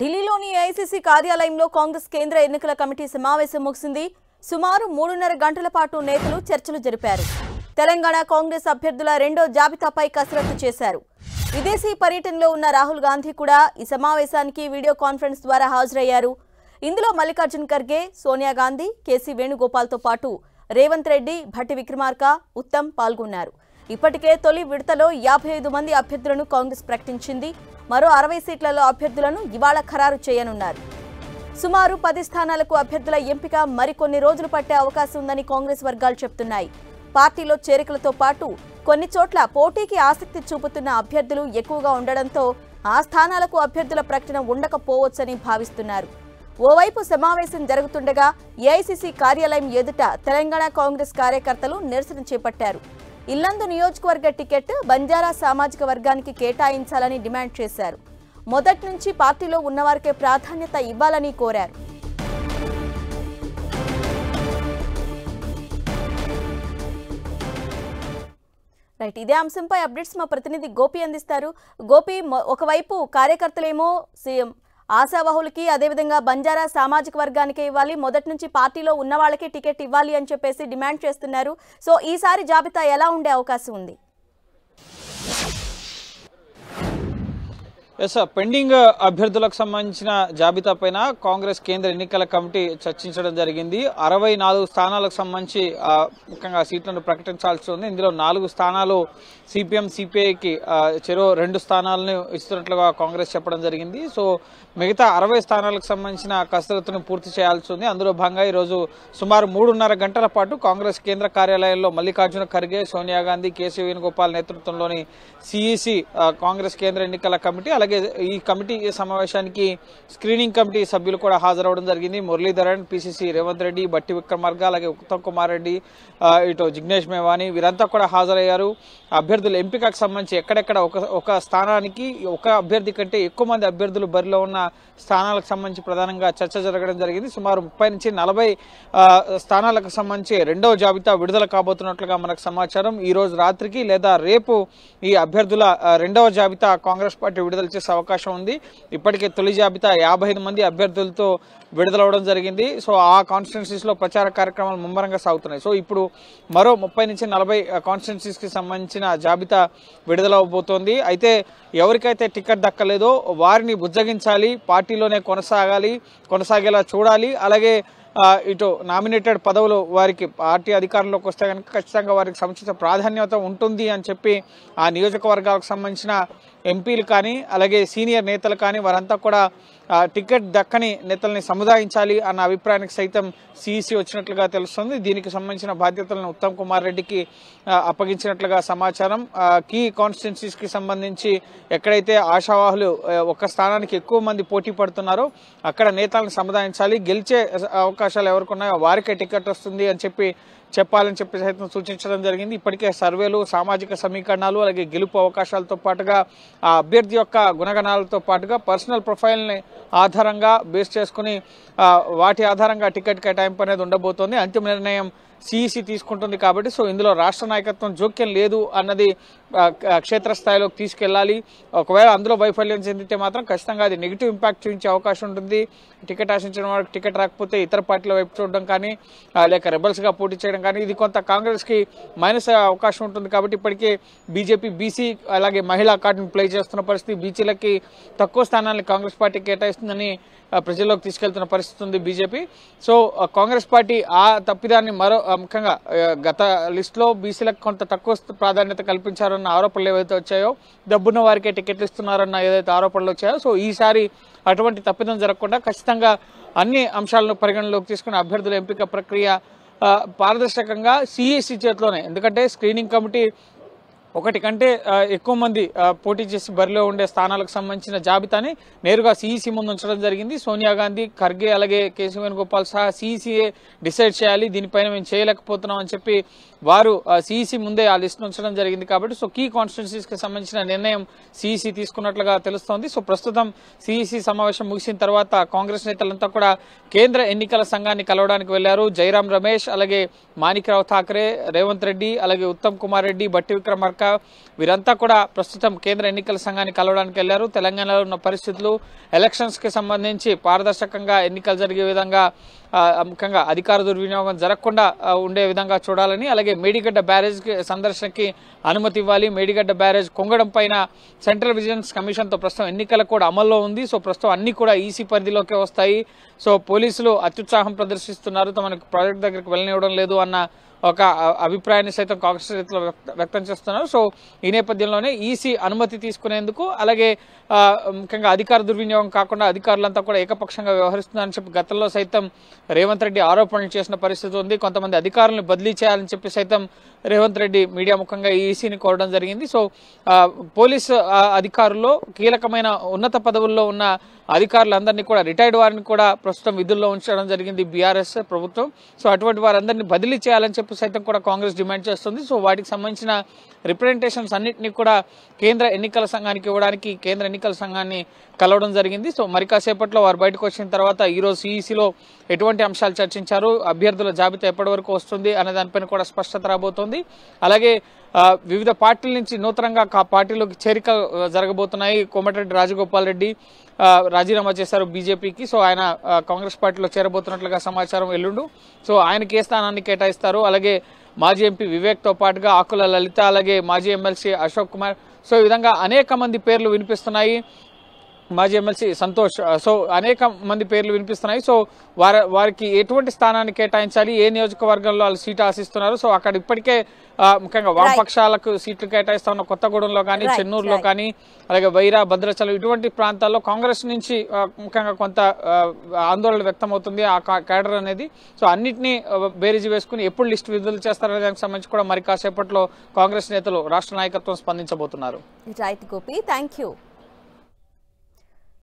ఢిల్లీలోని ఏఐసీసీ కార్యాలయంలో కాంగ్రెస్ కేంద్ర ఎన్నికల కమిటీ సమావేశం ముగిసింది సుమారు మూడున్నర గంటల పాటు నేతలు చర్చలు జరిపారు తెలంగాణ కాంగ్రెస్ అభ్యర్థుల రెండో జాబితాపై కసరత్తు చేశారు విదేశీ పర్యటనలో ఉన్న రాహుల్ గాంధీ కూడా ఈ సమావేశానికి వీడియో కాన్ఫరెన్స్ ద్వారా హాజరయ్యారు ఇందులో మల్లికార్జున్ ఖర్గే సోనియా గాంధీ కేసీ వేణుగోపాల్తో పాటు రేవంత్ రెడ్డి భట్టి విక్రమార్క ఉత్తమ్ పాల్గొన్నారు ఇప్పటికే తొలి విడతలో యాభై మంది అభ్యర్థులను కాంగ్రెస్ ప్రకటించింది మరో అరవై సీట్లలో అభ్యర్థులను ఇవాళ ఖరారు చేయనున్నారు సుమారు పది స్థానాలకు అభ్యర్థుల ఎంపిక మరికొన్ని రోజులు పట్టే అవకాశం ఉందని కాంగ్రెస్ వర్గాలు చెప్తున్నాయి పార్టీలో చేరికలతో పాటు కొన్ని చోట్ల పోటీకి ఆసక్తి చూపుతున్న అభ్యర్థులు ఎక్కువగా ఉండడంతో ఆ స్థానాలకు అభ్యర్థుల ప్రకటన ఉండకపోవచ్చని భావిస్తున్నారు ఓవైపు సమావేశం జరుగుతుండగా ఏఐసిసి కార్యాలయం ఎదుట తెలంగాణ కాంగ్రెస్ కార్యకర్తలు నిరసన చేపట్టారు ఇల్లందు నియోజకవర్గ టికెట్ బంజారా సామాజిక వర్గానికి కేటాయించాలని డిమాండ్ చేశారు మొదటి నుంచి పార్టీలో ఉన్నవారికే ప్రాధాన్యత ఇవ్వాలని కోరారు రైట్ ఇదే అంశంపై అప్డేట్స్ మా ప్రతినిధి గోపి అందిస్తారు గోపి ఒకవైపు కార్యకర్తలేమో సీఎం ఆశావాహులకి అదేవిధంగా బంజారా సామాజిక వర్గానికి ఇవ్వాలి మొదటి నుంచి పార్టీలో ఉన్న వాళ్ళకి టికెట్ ఇవ్వాలి అని చెప్పేసి డిమాండ్ చేస్తున్నారు సో ఈసారి జాబితా ఎలా ఉండే అవకాశం ఉంది ఎస్ పెండింగ్ uh, అభ్యర్థులకు సంబంధించిన జాబితా పైన కాంగ్రెస్ కేంద్ర ఎన్నికల కమిటీ చర్చించడం జరిగింది అరవై నాలుగు స్థానాలకు సంబంధించి ముఖ్యంగా సీట్లను ప్రకటించాల్సి ఉంది ఇందులో నాలుగు స్థానాలు సిపిఎం సిపిఐకి చెరో రెండు స్థానాలను ఇస్తున్నట్లుగా కాంగ్రెస్ చెప్పడం జరిగింది సో మిగతా అరవై స్థానాలకు సంబంధించిన కసరత్తును పూర్తి చేయాల్సి ఉంది అందులో భాగంగా ఈరోజు సుమారు మూడున్నర గంటల పాటు కాంగ్రెస్ కేంద్ర కార్యాలయంలో మల్లికార్జున ఖర్గే సోనియా గాంధీ కేసీ వేణుగోపాల్ నేతృత్వంలోని సిఈసి కాంగ్రెస్ కేంద్ర ఎన్నికల కమిటీ అలాగే ఈ కమిటీ సమావేశానికి స్క్రీనింగ్ కమిటీ సభ్యులు కూడా హాజరవడం జరిగింది మురళీధరన్ పిసిసి రేవంత్ రెడ్డి బట్టి విక్రమార్గ అలాగే ఉత్తమ్ కుమార్ రెడ్డి ఇటు జిగ్నేష్ మేవాని వీరంతా కూడా హాజరయ్యారు అభ్యర్థుల ఎంపికకు సంబంధించి ఎక్కడెక్కడ ఒక ఒక స్థానానికి ఒక అభ్యర్థి కంటే ఎక్కువ మంది అభ్యర్థులు బరిలో ఉన్న స్థానాలకు సంబంధించి ప్రధానంగా చర్చ జరగడం జరిగింది సుమారు ముప్పై నుంచి నలభై స్థానాలకు సంబంధించి రెండవ జాబితా విడుదల కాబోతున్నట్లుగా మనకు సమాచారం ఈ రోజు రాత్రికి లేదా రేపు ఈ అభ్యర్థుల రెండవ జాబితా కాంగ్రెస్ పార్టీ విడుదల వచ్చేసే అవకాశం ఉంది ఇప్పటికే తొలి జాబితా యాభై మంది అభ్యర్థులతో విడుదలవడం జరిగింది సో ఆ కాన్స్టిట్యున్సీస్లో ప్రచార కార్యక్రమాలు ముమ్మరంగా సాగుతున్నాయి సో ఇప్పుడు మరో ముప్పై నుంచి నలభై కాన్స్టిట్యున్సీస్కి సంబంధించిన జాబితా విడుదలవబోతోంది అయితే ఎవరికైతే టికెట్ దక్కలేదో వారిని బుజ్జగించాలి పార్టీలోనే కొనసాగాలి కొనసాగేలా చూడాలి అలాగే ఇటు నామినేటెడ్ పదవులు వారికి పార్టీ అధికారంలోకి వస్తే కనుక ఖచ్చితంగా వారికి సముచిత ప్రాధాన్యత ఉంటుంది అని చెప్పి ఆ నియోజకవర్గాలకు సంబంధించిన ఎంపీలు కానీ అలాగే సీనియర్ నేతలు కానీ వారంతా కూడా టికెట్ దక్కని నేతల్ని సముదాయించాలి అన్న అభిప్రాయానికి సైతం సీఈసీ వచ్చినట్లుగా తెలుస్తుంది దీనికి సంబంధించిన బాధ్యతలను ఉత్తమ్ కుమార్ రెడ్డికి అప్పగించినట్లుగా సమాచారం కీ కాన్స్టిట్యున్సీస్కి సంబంధించి ఎక్కడైతే ఆశావాహులు ఒక స్థానానికి ఎక్కువ మంది పోటీ పడుతున్నారో అక్కడ నేతలను సముదాయించాలి గెలిచే అవకాశాలు ఎవరికి ఉన్నాయో వారికే టికెట్ వస్తుంది అని చెప్పి చెప్పాలని చెప్పి సైతం సూచించడం జరిగింది ఇప్పటికే సర్వేలు సామాజిక సమీకరణాలు అలాగే గెలుపు అవకాశాలతో పాటుగా ఆ అభ్యర్థి యొక్క గుణగణాలతో పాటుగా పర్సనల్ ప్రొఫైల్ని ఆధారంగా బేస్ చేసుకుని వాటి ఆధారంగా టికెట్ కేటాయింపు అనేది ఉండబోతోంది అంతిమ నిర్ణయం సీఈసీ తీసుకుంటుంది కాబట్టి సో ఇందులో రాష్ట్ర నాయకత్వం జోక్యం లేదు అన్నది క్షేత్రస్థాయిలోకి తీసుకెళ్ళాలి ఒకవేళ అందులో వైఫల్యం చెందితే మాత్రం ఖచ్చితంగా అది నెగిటివ్ ఇంపాక్ట్ చూపించే అవకాశం ఉంటుంది టికెట్ ఆశించిన వారికి టికెట్ రాకపోతే ఇతర పార్టీల వైపు చూడడం కానీ లేక రెబల్స్గా పోటీ చేయడం కానీ ఇది కొంత కాంగ్రెస్కి మైనస్ అవకాశం ఉంటుంది కాబట్టి ఇప్పటికే బీజేపీ బీసీ అలాగే మహిళా కార్డును ప్లే చేస్తున్న పరిస్థితి బీసీలకి తక్కువ స్థానాన్ని కాంగ్రెస్ పార్టీ కేటాయిస్తుందని ప్రజల్లోకి తీసుకెళ్తున్న పరిస్థితి ఉంది బీజేపీ సో కాంగ్రెస్ పార్టీ ఆ తప్పిదాన్ని మరో ముఖ్యంగా గత లిస్టులో బీసీలకు కొంత తక్కువ ప్రాధాన్యత కల్పించారన్న ఆరోపణలు ఏవైతే వచ్చాయో డబ్బున్న వారికే టికెట్లు ఇస్తున్నారన్న ఏదైతే ఆరోపణలు వచ్చాయో సో ఈసారి అటువంటి తప్పిదం జరగకుండా ఖచ్చితంగా అన్ని అంశాలను పరిగణలోకి తీసుకుని అభ్యర్థుల ఎంపిక ప్రక్రియ పారదర్శకంగా సిఈసి చేతిలోనే ఎందుకంటే స్క్రీనింగ్ కమిటీ ఒకటి కంటే ఎక్కువ మంది పోటీ చేసి బరిలో ఉండే స్థానాలకు సంబంధించిన జాబితాని నేరుగా సీఈసీ ముందు ఉంచడం జరిగింది సోనియా గాంధీ ఖర్గే అలాగే కేసీ వేణుగోపాల్ సహా సీఈసీఏ డిసైడ్ చేయాలి దీనిపైన మేము చేయలేకపోతున్నాం అని చెప్పి వారు సీఈసీ ముందే ఆ లిస్ట్ ఉంచడం జరిగింది కాబట్టి సో కీ కాన్స్టిట్యున్సీస్కి సంబంధించిన నిర్ణయం సీఈసీ తీసుకున్నట్లుగా తెలుస్తోంది సో ప్రస్తుతం సీఈసీ సమావేశం ముగిసిన తర్వాత కాంగ్రెస్ నేతలంతా కూడా కేంద్ర ఎన్నికల సంఘాన్ని కలవడానికి వెళ్లారు జైరాం రమేష్ అలాగే మాణిక్రావు ఠాకరే రేవంత్ రెడ్డి అలాగే ఉత్తమ్ కుమార్ రెడ్డి బట్టి విక్రమార్క శాఖ వీరంతా కూడా ప్రస్తుతం కేంద్ర ఎన్నికల సంఘాన్ని కలవడానికి వెళ్లారు తెలంగాణలో ఉన్న పరిస్థితులు ఎలక్షన్స్కి సంబంధించి పారదర్శకంగా ఎన్నికలు జరిగే విధంగా ముఖ్యంగా అధికార దుర్వినియోగం జరగకుండా ఉండే విధంగా చూడాలని అలాగే మేడిగడ్డ బ్యారేజ్కి సందర్శనకి అనుమతి ఇవ్వాలి మేడిగడ్డ బ్యారేజ్ కొంగడం పైన సెంట్రల్ విజిలెన్స్ కమిషన్తో ప్రస్తుతం ఎన్నికల కూడా అమల్లో ఉంది సో ప్రస్తుతం అన్ని కూడా ఈసీ పరిధిలోకే వస్తాయి సో పోలీసులు అత్యుత్సాహం ప్రదర్శిస్తున్నారు తమకు ప్రాజెక్ట్ దగ్గరికి వెళ్ళనివ్వడం లేదు అన్న ఒక అభిప్రాయాన్ని సైతం కాంగ్రెస్ రైతులు వ్యక్తం చేస్తున్నారు సో ఈ నేపథ్యంలోనే ఈసీ అనుమతి తీసుకునేందుకు అలాగే ముఖ్యంగా అధికార దుర్వినియోగం కాకుండా అధికారులంతా కూడా ఏకపక్షంగా వ్యవహరిస్తున్నారని చెప్పి గతంలో సైతం రేవంత్ రెడ్డి ఆరోపణలు చేసిన పరిస్థితి ఉంది కొంతమంది అధికారులను బదిలీ చేయాలని చెప్పి సైతం రేవంత్ రెడ్డి మీడియా ముఖంగా ఈసీని కోరడం జరిగింది సో పోలీసు అధికారుల్లో కీలకమైన ఉన్నత పదవుల్లో ఉన్న అధికారులందరినీ కూడా రిటైర్డ్ వారిని కూడా ప్రస్తుతం విధుల్లో ఉంచడం జరిగింది బీఆర్ఎస్ ప్రభుత్వం సో అటువంటి వారందరినీ బదిలీ చేయాలని చెప్పి సైతం కూడా కాంగ్రెస్ డిమాండ్ చేస్తుంది సో వాటికి సంబంధించిన రిప్రజెంటేషన్స్ అన్నింటినీ కూడా కేంద్ర ఎన్నికల సంఘానికి ఇవ్వడానికి కేంద్ర ఎన్నికల సంఘాన్ని కలవడం జరిగింది సో మరి కాసేపట్లో వారు బయటకు వచ్చిన తర్వాత ఈరోజు సిఈసిలో ఎటువంటి ఎలాంటి అంశాలు చర్చించారు అభ్యర్థుల జాబితా ఎప్పటి వరకు వస్తుంది అనే దానిపైన కూడా స్పష్టత రాబోతోంది అలాగే వివిధ పార్టీల నుంచి నూతనంగా పార్టీలోకి చేరిక జరగబోతున్నాయి కోమటిరెడ్డి రాజగోపాల్ రెడ్డి రాజీనామా చేశారు బీజేపీకి సో ఆయన కాంగ్రెస్ పార్టీలో చేరబోతున్నట్లుగా సమాచారం ఎల్లుండు సో ఆయనకి ఏ స్థానాన్ని కేటాయిస్తారు అలాగే మాజీ ఎంపీ వివేక్తో పాటుగా ఆకుల లలిత అలాగే మాజీ ఎమ్మెల్సీ అశోక్ కుమార్ సో ఈ విధంగా అనేక మంది పేర్లు వినిపిస్తున్నాయి మాజీ ఎమ్మెల్సీ సంతోష్ సో అనేక మంది పేర్లు వినిపిస్తున్నాయి సో వారి వారికి ఎటువంటి స్థానాన్ని కేటాయించాలి ఏ నియోజకవర్గంలో వాళ్ళు సీటు ఆశిస్తున్నారు సో అక్కడ ఇప్పటికే ముఖ్యంగా వామపక్షాలకు సీట్లు కేటాయిస్తా ఉన్న కొత్తగూడెంలో కానీ చెన్నూరులో కానీ అలాగే వైరా భద్రాచలం ఇటువంటి ప్రాంతాల్లో కాంగ్రెస్ నుంచి ముఖ్యంగా కొంత ఆందోళన వ్యక్తం అవుతుంది ఆ కేడర్ అనేది సో అన్నింటినీ బేరీజు వేసుకుని ఎప్పుడు లిస్ట్ విడుదల చేస్తారనే దానికి సంబంధించి కూడా మరి కాసేపట్లో కాంగ్రెస్ నేతలు రాష్ట్ర నాయకత్వం స్పందించబోతున్నారు రైట్ గోపి థ్యాంక్